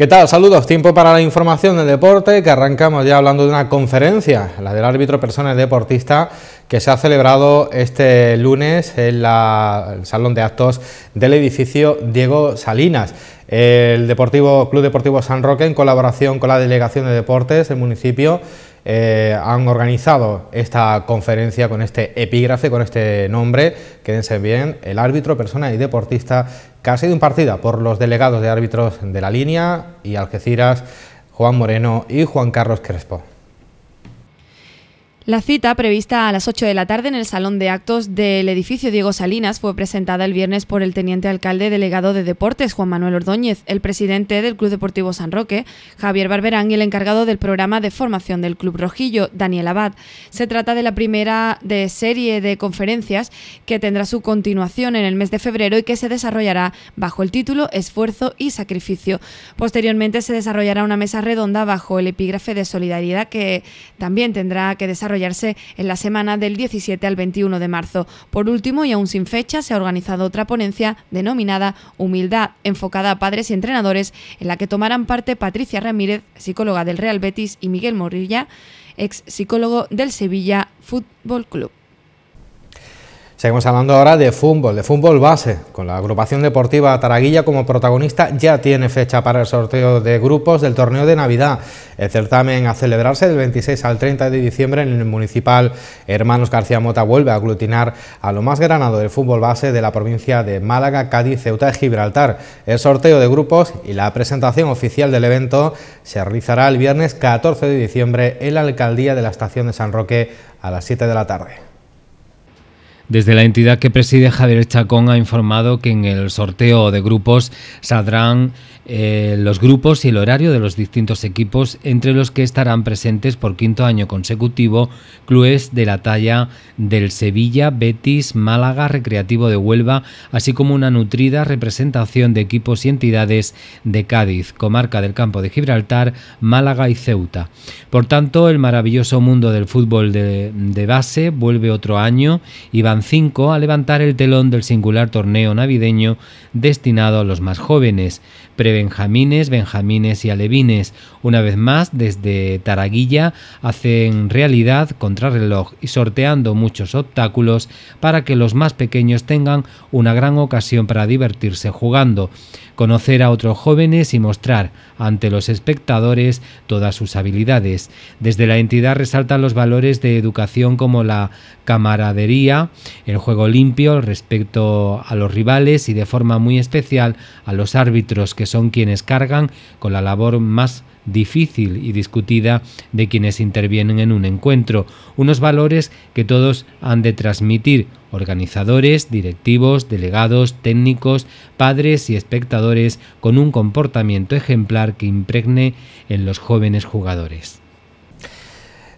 ¿Qué tal? Saludos. Tiempo para la información del deporte, que arrancamos ya hablando de una conferencia, la del árbitro persona deportista, que se ha celebrado este lunes en el Salón de Actos del edificio Diego Salinas. El Deportivo Club Deportivo San Roque, en colaboración con la Delegación de Deportes del municipio, eh, han organizado esta conferencia con este epígrafe, con este nombre, quédense bien, el árbitro, persona y deportista, que ha sido impartida por los delegados de árbitros de la línea y Algeciras, Juan Moreno y Juan Carlos Crespo. La cita, prevista a las 8 de la tarde en el Salón de Actos del edificio Diego Salinas, fue presentada el viernes por el teniente alcalde delegado de Deportes, Juan Manuel Ordóñez, el presidente del Club Deportivo San Roque, Javier Barberán, y el encargado del programa de formación del Club Rojillo, Daniel Abad. Se trata de la primera de serie de conferencias que tendrá su continuación en el mes de febrero y que se desarrollará bajo el título Esfuerzo y Sacrificio. Posteriormente se desarrollará una mesa redonda bajo el epígrafe de solidaridad que también tendrá que desarrollar en la semana del 17 al 21 de marzo. Por último, y aún sin fecha, se ha organizado otra ponencia denominada Humildad, enfocada a padres y entrenadores, en la que tomarán parte Patricia Ramírez, psicóloga del Real Betis, y Miguel Morrilla, ex psicólogo del Sevilla Fútbol Club. Seguimos hablando ahora de fútbol, de fútbol base, con la agrupación deportiva Taraguilla como protagonista ya tiene fecha para el sorteo de grupos del torneo de Navidad. El certamen a celebrarse del 26 al 30 de diciembre en el municipal Hermanos García Mota vuelve a aglutinar a lo más granado del fútbol base de la provincia de Málaga, Cádiz, Ceuta y Gibraltar. El sorteo de grupos y la presentación oficial del evento se realizará el viernes 14 de diciembre en la alcaldía de la estación de San Roque a las 7 de la tarde. Desde la entidad que preside Javier Chacón ha informado que en el sorteo de grupos saldrán eh, los grupos y el horario de los distintos equipos, entre los que estarán presentes por quinto año consecutivo clubes de la talla del Sevilla, Betis, Málaga, Recreativo de Huelva, así como una nutrida representación de equipos y entidades de Cádiz, comarca del campo de Gibraltar, Málaga y Ceuta. Por tanto, el maravilloso mundo del fútbol de, de base vuelve otro año y van 5 a levantar el telón del singular torneo navideño destinado a los más jóvenes, prebenjamines, benjamines y alevines. Una vez más, desde Taraguilla hacen realidad contrarreloj y sorteando muchos obstáculos para que los más pequeños tengan una gran ocasión para divertirse jugando conocer a otros jóvenes y mostrar ante los espectadores todas sus habilidades. Desde la entidad resaltan los valores de educación como la camaradería, el juego limpio, respecto a los rivales y de forma muy especial a los árbitros que son quienes cargan con la labor más difícil y discutida de quienes intervienen en un encuentro, unos valores que todos han de transmitir, organizadores, directivos, delegados, técnicos, padres y espectadores con un comportamiento ejemplar que impregne en los jóvenes jugadores.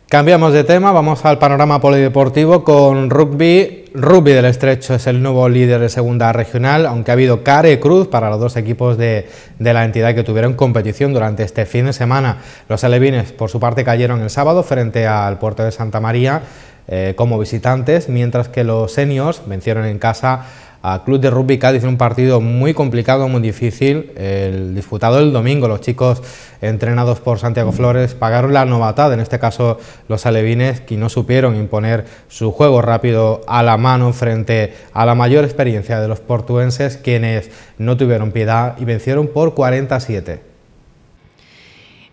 Cambiamos de tema, vamos al panorama polideportivo con rugby. Rugby del Estrecho es el nuevo líder de segunda regional, aunque ha habido care cruz para los dos equipos de, de la entidad que tuvieron competición durante este fin de semana. Los alevines, por su parte, cayeron el sábado frente al puerto de Santa María eh, como visitantes, mientras que los seniors vencieron en casa a Club de Rugby Cádiz en un partido muy complicado, muy difícil, el disputado el domingo. Los chicos entrenados por Santiago Flores pagaron la novatada, en este caso los alevines, que no supieron imponer su juego rápido a la mano frente a la mayor experiencia de los portuenses, quienes no tuvieron piedad y vencieron por 47.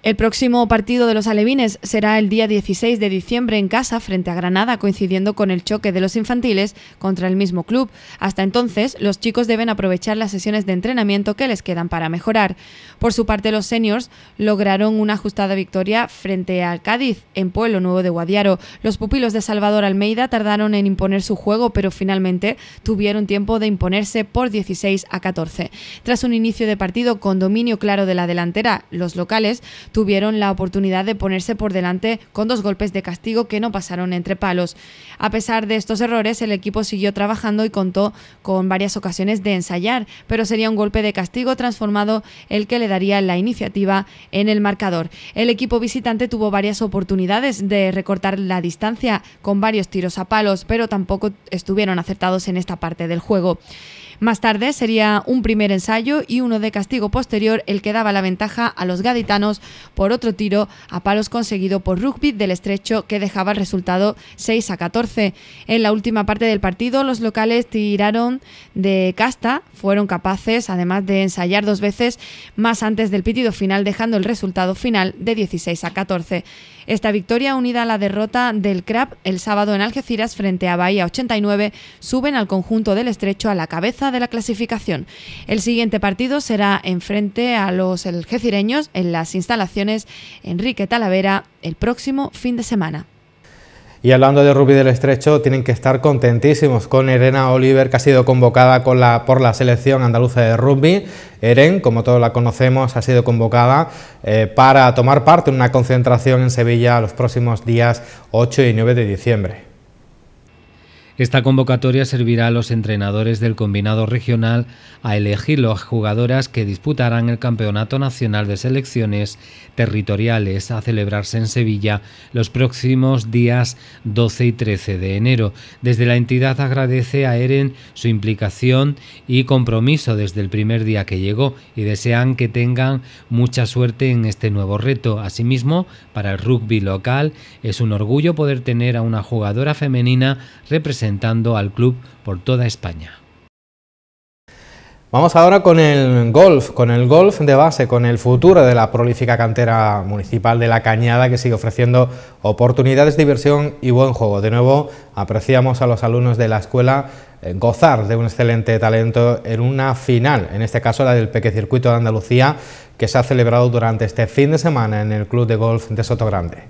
El próximo partido de los alevines será el día 16 de diciembre en casa frente a Granada, coincidiendo con el choque de los infantiles contra el mismo club. Hasta entonces, los chicos deben aprovechar las sesiones de entrenamiento que les quedan para mejorar. Por su parte, los seniors lograron una ajustada victoria frente al Cádiz en Pueblo Nuevo de Guadiaro. Los pupilos de Salvador Almeida tardaron en imponer su juego, pero finalmente tuvieron tiempo de imponerse por 16 a 14. Tras un inicio de partido con dominio claro de la delantera, los locales tuvieron la oportunidad de ponerse por delante con dos golpes de castigo que no pasaron entre palos. A pesar de estos errores, el equipo siguió trabajando y contó con varias ocasiones de ensayar, pero sería un golpe de castigo transformado el que le daría la iniciativa en el marcador. El equipo visitante tuvo varias oportunidades de recortar la distancia con varios tiros a palos, pero tampoco estuvieron acertados en esta parte del juego. Más tarde sería un primer ensayo y uno de castigo posterior el que daba la ventaja a los gaditanos por otro tiro a palos conseguido por Rugby del Estrecho que dejaba el resultado 6 a 14. En la última parte del partido los locales tiraron de casta, fueron capaces además de ensayar dos veces más antes del pitido final dejando el resultado final de 16 a 14. Esta victoria, unida a la derrota del CRAP el sábado en Algeciras frente a Bahía 89, suben al conjunto del estrecho a la cabeza de la clasificación. El siguiente partido será frente a los algecireños en las instalaciones Enrique Talavera el próximo fin de semana. Y hablando de rugby del estrecho, tienen que estar contentísimos con Erena Oliver, que ha sido convocada por la selección andaluza de rugby. Eren, como todos la conocemos, ha sido convocada eh, para tomar parte en una concentración en Sevilla los próximos días 8 y 9 de diciembre. Esta convocatoria servirá a los entrenadores del combinado regional a elegir las jugadoras que disputarán el Campeonato Nacional de Selecciones Territoriales a celebrarse en Sevilla los próximos días 12 y 13 de enero. Desde la entidad agradece a Eren su implicación y compromiso desde el primer día que llegó y desean que tengan mucha suerte en este nuevo reto. Asimismo, para el rugby local es un orgullo poder tener a una jugadora femenina representada al club por toda España. Vamos ahora con el golf, con el golf de base, con el futuro de la prolífica cantera municipal de La Cañada que sigue ofreciendo oportunidades de diversión y buen juego. De nuevo, apreciamos a los alumnos de la escuela eh, gozar de un excelente talento en una final, en este caso la del Peque Circuito de Andalucía, que se ha celebrado durante este fin de semana en el Club de Golf de Sotogrande.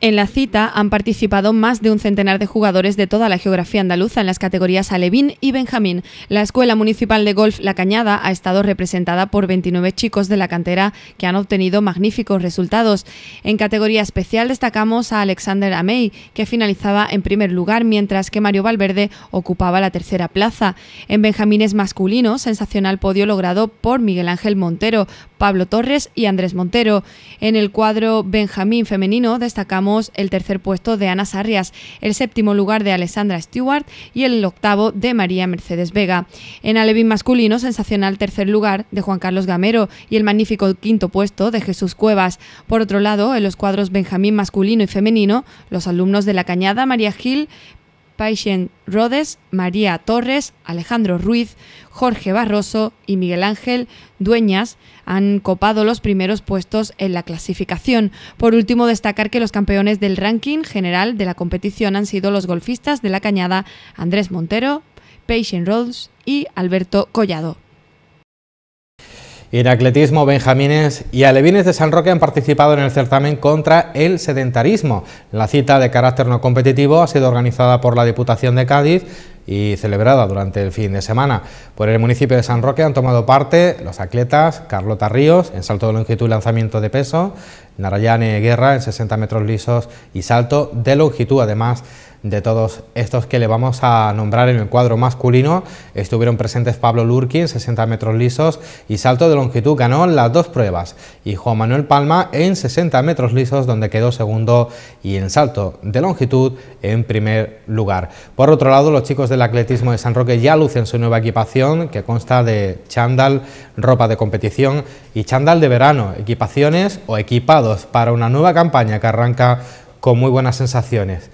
En la cita han participado más de un centenar de jugadores de toda la geografía andaluza en las categorías Alevín y Benjamín. La Escuela Municipal de Golf La Cañada ha estado representada por 29 chicos de la cantera que han obtenido magníficos resultados. En categoría especial destacamos a Alexander Amey, que finalizaba en primer lugar, mientras que Mario Valverde ocupaba la tercera plaza. En Benjamines masculino, sensacional podio logrado por Miguel Ángel Montero, Pablo Torres y Andrés Montero. En el cuadro Benjamín femenino destacamos el tercer puesto de Ana Sarrias, el séptimo lugar de Alessandra Stewart y el octavo de María Mercedes Vega. En alevín masculino, sensacional tercer lugar de Juan Carlos Gamero y el magnífico quinto puesto de Jesús Cuevas. Por otro lado, en los cuadros Benjamín masculino y femenino, los alumnos de La Cañada, María Gil, Paixen Rhodes, María Torres, Alejandro Ruiz, Jorge Barroso y Miguel Ángel Dueñas han copado los primeros puestos en la clasificación. Por último, destacar que los campeones del ranking general de la competición han sido los golfistas de la Cañada Andrés Montero, Paixen Rhodes y Alberto Collado en atletismo, benjamines y alevines de San Roque han participado en el certamen contra el sedentarismo. La cita de carácter no competitivo ha sido organizada por la Diputación de Cádiz y celebrada durante el fin de semana. Por el municipio de San Roque han tomado parte los atletas Carlota Ríos en salto de longitud y lanzamiento de peso, Narayane Guerra en 60 metros lisos y salto de longitud, además de todos estos que le vamos a nombrar en el cuadro masculino, estuvieron presentes Pablo Lurkin, 60 metros lisos y salto de longitud, ganó las dos pruebas, y Juan Manuel Palma en 60 metros lisos, donde quedó segundo, y en salto de longitud en primer lugar. Por otro lado, los chicos del atletismo de San Roque ya lucen su nueva equipación, que consta de chándal, ropa de competición y chándal de verano, equipaciones o equipados para una nueva campaña que arranca con muy buenas sensaciones.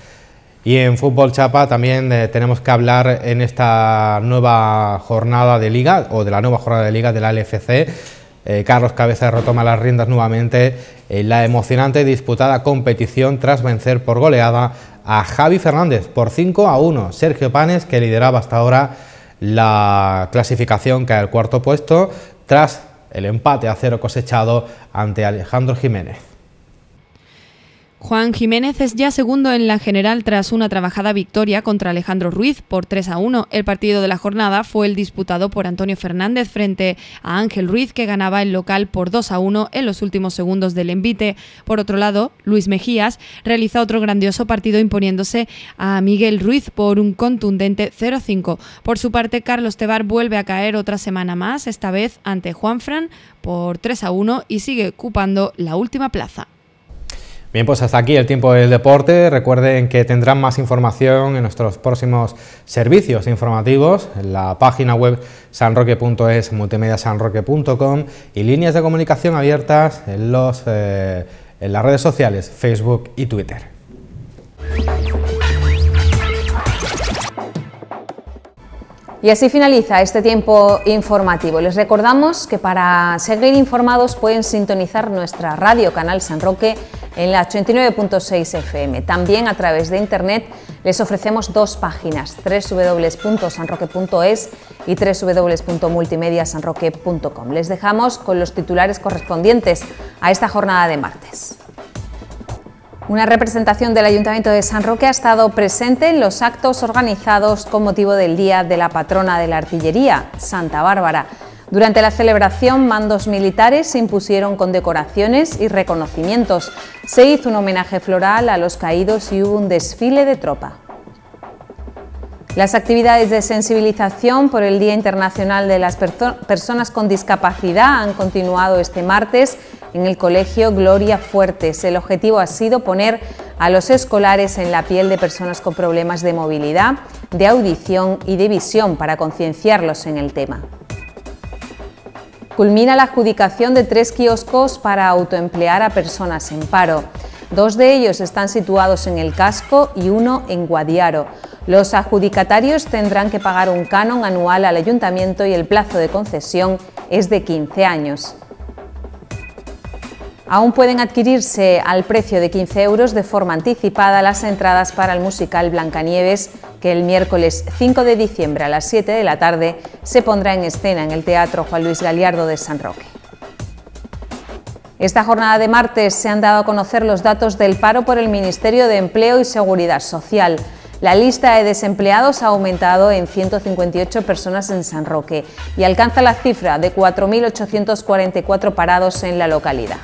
Y en Fútbol Chapa también eh, tenemos que hablar en esta nueva jornada de liga, o de la nueva jornada de liga de la LFC. Eh, Carlos Cabeza retoma las riendas nuevamente en la emocionante disputada competición tras vencer por goleada a Javi Fernández por 5 a 1. Sergio Panes, que lideraba hasta ahora la clasificación, cae el cuarto puesto, tras el empate a cero cosechado ante Alejandro Jiménez. Juan Jiménez es ya segundo en la general tras una trabajada victoria contra Alejandro Ruiz por 3 a 1. El partido de la jornada fue el disputado por Antonio Fernández frente a Ángel Ruiz, que ganaba el local por 2 a 1 en los últimos segundos del envite. Por otro lado, Luis Mejías realiza otro grandioso partido imponiéndose a Miguel Ruiz por un contundente 0-5. Por su parte, Carlos Tebar vuelve a caer otra semana más, esta vez ante Juan Juanfran por 3 a 1 y sigue ocupando la última plaza. Bien, pues hasta aquí el tiempo del deporte. Recuerden que tendrán más información en nuestros próximos servicios informativos, en la página web sanroque.es, multimediasanroque.com y líneas de comunicación abiertas en, eh, en las redes sociales, Facebook y Twitter. Y así finaliza este tiempo informativo. Les recordamos que para seguir informados pueden sintonizar nuestra radio Canal San Roque en la 89.6 FM. También a través de Internet les ofrecemos dos páginas, www.sanroque.es y www.multimediasanroque.com. Les dejamos con los titulares correspondientes a esta jornada de martes. Una representación del Ayuntamiento de San Roque ha estado presente en los actos organizados con motivo del Día de la Patrona de la Artillería, Santa Bárbara. Durante la celebración, mandos militares se impusieron con decoraciones y reconocimientos. Se hizo un homenaje floral a los caídos y hubo un desfile de tropa. Las actividades de sensibilización por el Día Internacional de las Personas con Discapacidad han continuado este martes en el Colegio Gloria Fuertes. El objetivo ha sido poner a los escolares en la piel de personas con problemas de movilidad, de audición y de visión para concienciarlos en el tema. Culmina la adjudicación de tres kioscos para autoemplear a personas en paro. Dos de ellos están situados en el casco y uno en Guadiaro. Los adjudicatarios tendrán que pagar un canon anual al ayuntamiento y el plazo de concesión es de 15 años. Aún pueden adquirirse al precio de 15 euros de forma anticipada las entradas para el musical Blancanieves, que el miércoles 5 de diciembre a las 7 de la tarde se pondrá en escena en el Teatro Juan Luis Galiardo de San Roque. Esta jornada de martes se han dado a conocer los datos del paro por el Ministerio de Empleo y Seguridad Social. La lista de desempleados ha aumentado en 158 personas en San Roque y alcanza la cifra de 4.844 parados en la localidad.